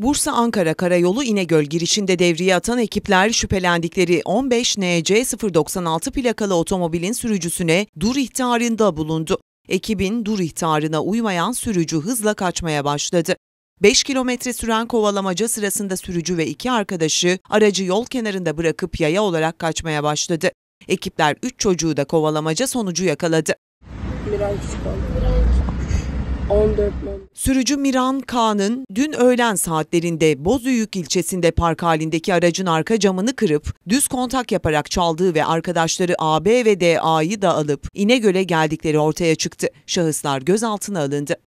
Bursa-Ankara Karayolu İnegöl girişinde devreye atan ekipler şüphelendikleri 15 NC 096 plakalı otomobilin sürücüsüne dur ihtarında bulundu. Ekibin dur ihtarına uymayan sürücü hızla kaçmaya başladı. 5 kilometre süren kovalamaca sırasında sürücü ve iki arkadaşı aracı yol kenarında bırakıp yaya olarak kaçmaya başladı. Ekipler 3 çocuğu da kovalamaca sonucu yakaladı. 14 Sürücü Miran Kaan'ın dün öğlen saatlerinde Bozüyük ilçesinde park halindeki aracın arka camını kırıp düz kontak yaparak çaldığı ve arkadaşları AB ve DA'yı da alıp İnegöl'e geldikleri ortaya çıktı. Şahıslar gözaltına alındı.